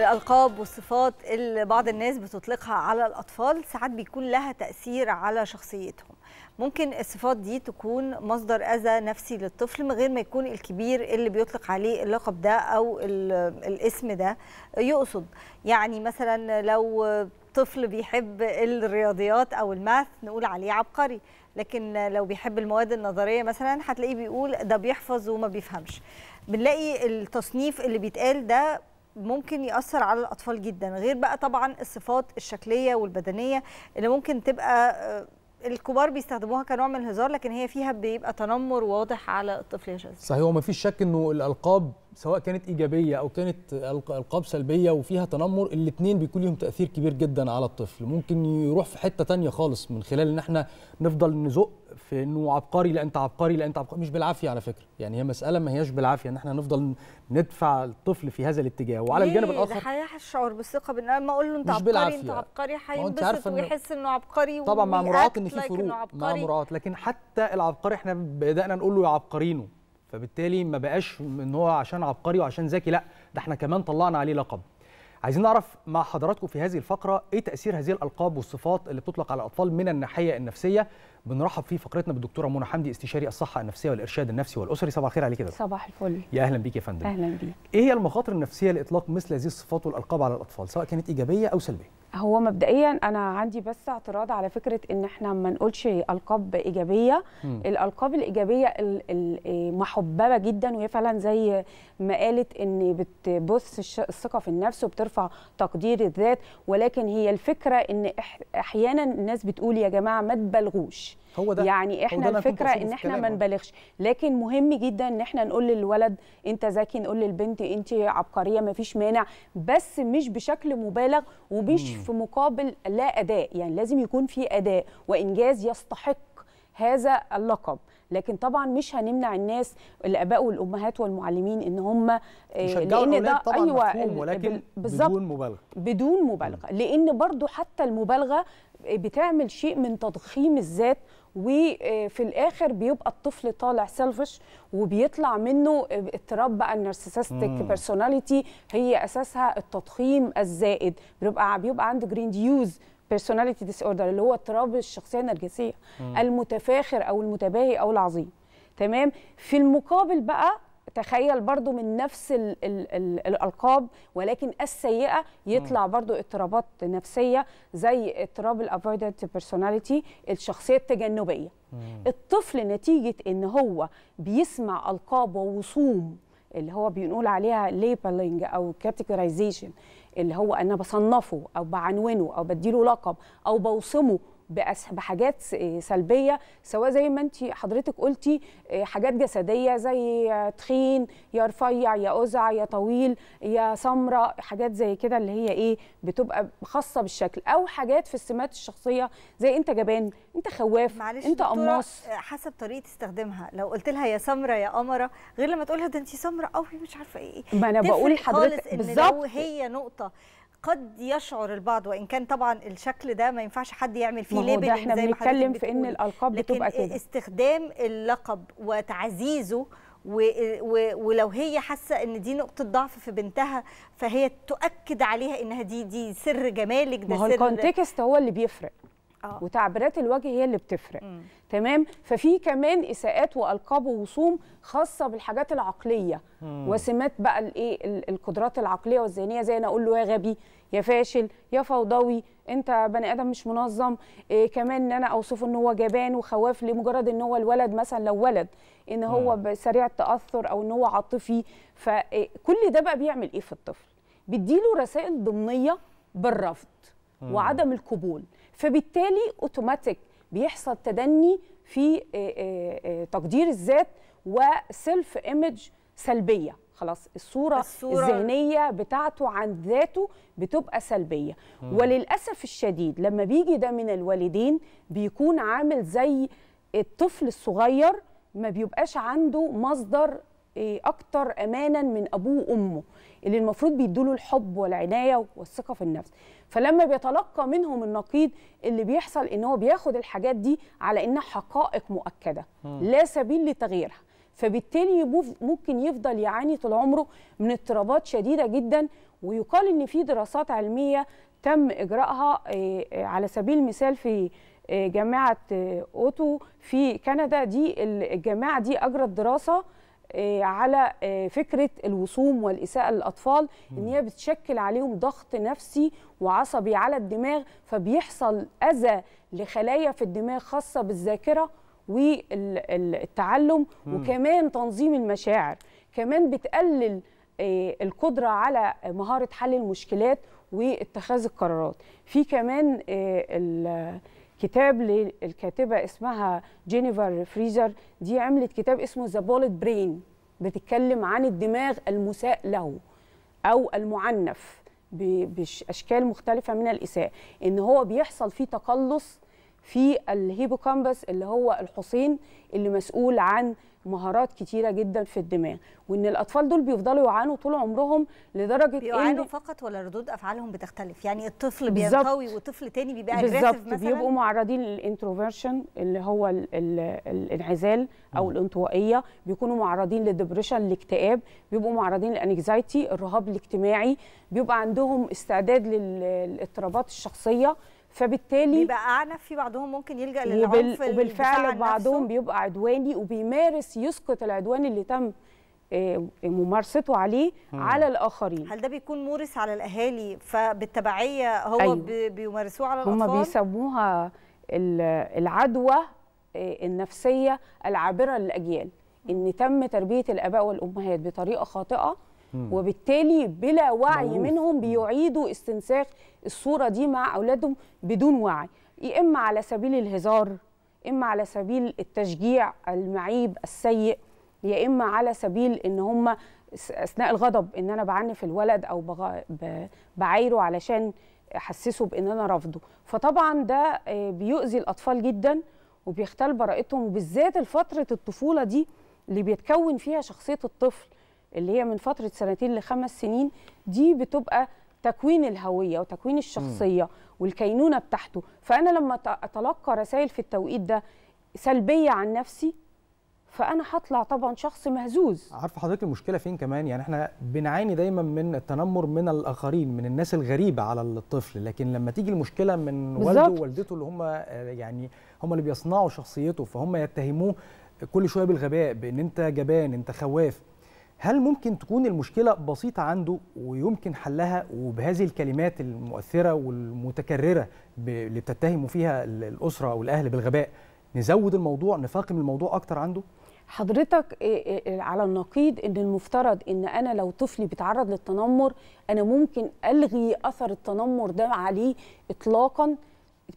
الألقاب والصفات اللي بعض الناس بتطلقها على الأطفال ساعات بيكون لها تأثير على شخصيتهم ممكن الصفات دي تكون مصدر أذى نفسي للطفل من غير ما يكون الكبير اللي بيطلق عليه اللقب ده أو الاسم ده يقصد يعني مثلا لو طفل بيحب الرياضيات او الماث نقول عليه عبقري لكن لو بيحب المواد النظريه مثلا هتلاقيه بيقول ده بيحفظ وما بيفهمش بنلاقي التصنيف اللي بيتقال ده ممكن يأثر على الأطفال جدا غير بقى طبعا الصفات الشكلية والبدنية اللي ممكن تبقى آه، الكبار بيستخدموها كنوع من الهزار لكن هي فيها بيبقى تنمر واضح على الطفل يا جاز صحيح وما فيش شك انه الالقاب سواء كانت ايجابيه او كانت القاب سلبيه وفيها تنمر الاثنين بيكون لهم تاثير كبير جدا على الطفل ممكن يروح في حته تانية خالص من خلال ان احنا نفضل نزق في انه عبقري لا انت عبقري لا انت عبقري مش بالعافيه على فكره يعني هي مساله ما هياش بالعافيه ان احنا نفضل ندفع الطفل في هذا الاتجاه وعلى الجانب الاخر ده هيشعر بالثقه بان انا ما اقول له انت عبقري بالعافية. انت عبقري هينبسط ويحس انه عبقري طبعا مع مراعاه ان في فروق مع مراعاه لكن حتى العبقري احنا بدانا نقول له يا عبقرينه فبالتالي ما بقاش ان هو عشان عبقري وعشان ذكي لا ده احنا كمان طلعنا عليه لقب عايزين نعرف مع حضراتكم في هذه الفقره ايه تاثير هذه الالقاب والصفات اللي بتطلق على الاطفال من الناحيه النفسيه بنرحب في فقرتنا بالدكتوره منى حمدي استشاري الصحه النفسيه والارشاد النفسي والاسري صباح الخير عليك كده صباح الفل يا اهلا بيك يا فندم اهلا بيك ايه هي المخاطر النفسيه لاطلاق مثل هذه الصفات والالقاب على الاطفال سواء كانت ايجابيه او سلبيه هو مبدئيا انا عندي بس اعتراض على فكره ان احنا ما نقولش القاب ايجابيه م. الالقاب الايجابيه إيه، محببه جدا وهي فعلا زي ما قالت ان بتبث الثقه في النفس وبترفع تقدير الذات ولكن هي الفكره ان احيانا الناس بتقول يا جماعه ما تبالغوش هو ده يعني احنا هو ده الفكره ان احنا ما نبالغش لكن مهم جدا ان احنا نقول للولد انت ذكي نقول للبنت انت عبقريه ما فيش مانع بس مش بشكل مبالغ ومش في مقابل لا اداء يعني لازم يكون في اداء وانجاز يستحق هذا اللقب لكن طبعا مش هنمنع الناس الاباء والامهات والمعلمين ان هم آه، لان ده طبعا ايوه ولكن بدون مبالغه بدون مبالغه لان برضو حتى المبالغه بتعمل شيء من تضخيم الذات وفي الاخر بيبقى الطفل طالع سيلفش وبيطلع منه اضطراب بقى النارسيسستيك بيرسوناليتي هي اساسها التضخيم الزائد بيبقى بيبقى عنده يوز بيرسوناليتي ديس اوردر اللي هو اضطراب الشخصيه النرجسيه المتفاخر او المتباهي او العظيم تمام في المقابل بقى تخيل برضو من نفس الـ الـ الـ الألقاب ولكن السيئة يطلع برضو اضطرابات نفسية زي اضطراب الافويدنت بيرسوناليتي الشخصية التجنبية مم. الطفل نتيجة ان هو بيسمع ألقاب ووصوم اللي هو بنقول عليها ليبلينج او كاتيجورايزيشن اللي هو انا بصنفه او بعنونه او بديله لقب او بوصمه بحاجات إيه، سلبيه سواء زي ما انت حضرتك قلتي إيه، حاجات جسديه زي تخين يا رفيع يا أزع يا طويل يا سمرة حاجات زي كده اللي هي ايه بتبقى خاصه بالشكل او حاجات في السمات الشخصيه زي انت جبان انت خواف معلش انت قماص آه، حسب طريقه استخدامها لو قلت لها يا سمره يا قمره غير لما تقولها ده انت سمره قوي مش عارفه ايه ما انا بقول لحضرتك بالظبط هي نقطه قد يشعر البعض وان كان طبعا الشكل ده ما ينفعش حد يعمل فيه ليبل احنا بنتكلم في ان الالقاب بتبقى لكن كده استخدام اللقب وتعزيزه و... و... ولو هي حاسه ان دي نقطه ضعف في بنتها فهي تؤكد عليها انها دي دي سر جمالك ده ما هو الكونتكست هو اللي بيفرق أوه. وتعبيرات الوجه هي اللي بتفرق مم. تمام ففي كمان اساءات والقاب ووصوم خاصه بالحاجات العقليه مم. وسمات بقى الايه القدرات العقليه والذهنيه زي انا اقول له يا غبي يا فاشل يا فوضوي انت بني ادم مش منظم إيه كمان ان انا اوصفه ان هو جبان وخواف لمجرد ان هو الولد مثلا لو ولد ان هو سريع التاثر او ان هو عاطفي فكل إيه ده بقى بيعمل ايه في الطفل بيديله رسائل ضمنيه بالرفض وعدم القبول فبالتالي اوتوماتيك بيحصل تدني في آه، آه، آه، تقدير الذات وسيلف ايمج سلبيه خلاص الصورة, الصورة الذهنية بتاعته عن ذاته بتبقى سلبية مم. وللأسف الشديد لما بيجي ده من الوالدين بيكون عامل زي الطفل الصغير ما بيبقاش عنده مصدر إيه، اكتر امانا من ابوه وامه اللي المفروض بيدوا له الحب والعنايه والثقه في النفس فلما بيتلقى منهم النقيض اللي بيحصل ان هو بياخد الحاجات دي على انها حقائق مؤكده لا سبيل لتغييرها فبالتالي ممكن يفضل يعاني طول عمره من اضطرابات شديده جدا ويقال ان في دراسات علميه تم اجراءها إيه، على سبيل المثال في إيه، جامعه اوتو في كندا دي الجامعه دي اجرت دراسه آه، على آه، فكره الوصوم والاساءه للاطفال ان هي بتشكل عليهم ضغط نفسي وعصبي على الدماغ فبيحصل اذى لخلايا في الدماغ خاصه بالذاكره والتعلم وكمان تنظيم المشاعر كمان بتقلل آه، القدره على مهاره حل المشكلات واتخاذ القرارات في كمان كتاب للكاتبه اسمها جينيفر فريزر دي عملت كتاب اسمه ذا بولت برين بتتكلم عن الدماغ المساء له او المعنف باشكال مختلفه من الاساءه ان هو بيحصل فيه تقلص في الهيبوكامبس اللي هو الحصين اللي مسؤول عن مهارات كتيره جدا في الدماغ وان الاطفال دول بيفضلوا يعانوا طول عمرهم لدرجه بيعانوا إن فقط ولا ردود افعالهم بتختلف يعني الطفل بينطوي وطفل تاني بيبقى اجريسيف مثلا بيبقوا معرضين للانتروفيرشن اللي هو الـ الـ الانعزال او الانطوائيه بيكونوا معرضين للدبريشن الاكتئاب بيبقوا معرضين للانكزايتي الرهاب الاجتماعي بيبقى عندهم استعداد للاضطرابات الشخصيه فبالتالي بيبقى اعنف في بعضهم ممكن يلجا للعنف وبال... وبالفعل بعضهم بيبقى عدواني وبيمارس يسقط العدوان اللي تم آه، ممارسته عليه مم. على الاخرين هل ده بيكون مورس على الاهالي فبالتبعيه هو أيوه. بي... بيمارسوه على الاطفال هم بيسموها العدوى آه، النفسيه العابره للاجيال ان تم تربيه الاباء والامهات بطريقه خاطئه وبالتالي بلا وعي مروف. منهم بيعيدوا استنساخ الصوره دي مع اولادهم بدون وعي يا اما على سبيل الهزار اما على سبيل التشجيع المعيب السيء يا اما على سبيل ان هم اثناء الغضب ان انا بعنف الولد او بغ... ب... بعايره علشان احسسه بان انا رافضه فطبعا ده آه، بيؤذي الاطفال جدا وبيختل براءتهم وبالذات فتره الطفوله دي اللي بيتكون فيها شخصيه الطفل اللي هي من فتره سنتين لخمس سنين دي بتبقى تكوين الهويه وتكوين الشخصيه م. والكينونه بتاعته فانا لما اتلقى رسائل في التوقيت ده سلبيه عن نفسي فانا هطلع طبعا شخص مهزوز عارفه حضرتك المشكله فين كمان يعني احنا بنعاني دايما من التنمر من الاخرين من الناس الغريبه على الطفل لكن لما تيجي المشكله من والده ووالدته اللي هم يعني هم اللي بيصنعوا شخصيته فهم يتهموه كل شويه بالغباء بان انت جبان انت خواف هل ممكن تكون المشكلة بسيطة عنده ويمكن حلها وبهذه الكلمات المؤثرة والمتكررة اللي بتتهموا فيها الأسرة والأهل بالغباء نزود الموضوع نفاقم الموضوع أكتر عنده؟ حضرتك إيه، إيه، إيه، على النقيض ان المفترض ان انا لو طفلي بيتعرض للتنمر انا ممكن الغي اثر التنمر ده عليه اطلاقا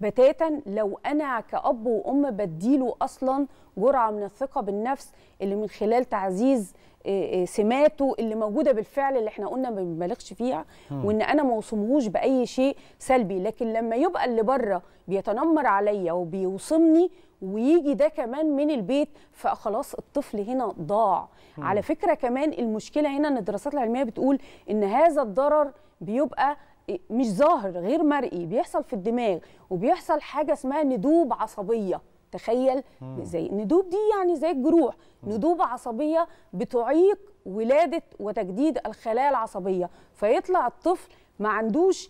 بتاتا لو انا كاب وام بديله اصلا جرعه من الثقه بالنفس اللي من خلال تعزيز آه، آه، سماته اللي موجوده بالفعل اللي احنا قلنا ما بنبالغش فيها وان انا ما اوصمهوش باي شيء سلبي لكن لما يبقى اللي بره بيتنمر عليا وبيوصمني ويجي ده كمان من البيت فخلاص الطفل هنا ضاع مم. على فكره كمان المشكله هنا ان الدراسات العلميه بتقول ان هذا الضرر بيبقى إيه، مش ظاهر غير مرئي بيحصل في الدماغ وبيحصل حاجه اسمها ندوب عصبيه تخيل زي ندوب دي يعني زي الجروح ندوب عصبيه بتعيق ولاده وتجديد الخلايا العصبيه فيطلع الطفل ما عندوش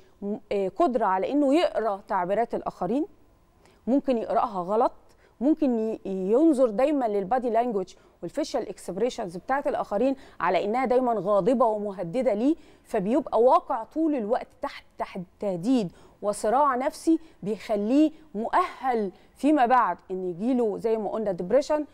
آه، قدره على انه يقرا تعبيرات الاخرين ممكن يقراها غلط ممكن ينظر دايما للبادي لانجوج والفيشال اكسبريشنز بتاعت الاخرين على انها دايما غاضبه ومهدده ليه فبيبقى واقع طول الوقت تحت تحت تهديد وصراع نفسي بيخليه مؤهل فيما بعد ان يجيله زي ما قلنا ديبريشن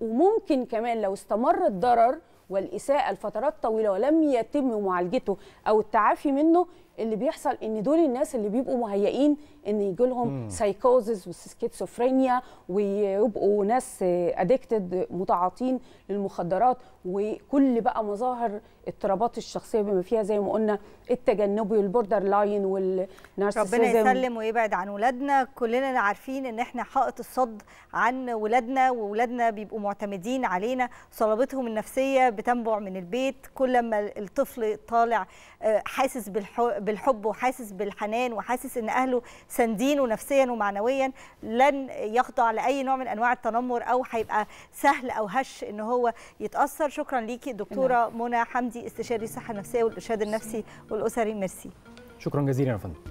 وممكن كمان لو استمر الضرر والإساءة لفترات طويلة ولم يتم معالجته أو التعافي منه اللي بيحصل ان دول الناس اللي بيبقوا مهيئين ان يجي لهم سايكوزز وسكيتسوفرينيا ويبقوا ناس ادكتد متعاطين للمخدرات وكل بقى مظاهر اضطرابات الشخصيه بما فيها زي ما قلنا التجنبي والبوردر لاين والنارسيسيزم ربنا يسلم ويبعد عن ولادنا كلنا عارفين ان احنا حائط الصد عن ولادنا وولادنا بيبقوا معتمدين علينا صلابتهم النفسيه بتنبع من البيت كل ما الطفل طالع آه، حاسس بالحب بالحب وحاسس بالحنان وحاسس ان اهله ساندينه نفسيا ومعنويا لن يخضع لاي نوع من انواع التنمر او هيبقى سهل او هش ان هو يتاثر شكرا ليكي دكتوره منى حمدي استشاري الصحه النفسيه والارشاد النفسي والاسري ميرسي شكرا جزيلا يا فندم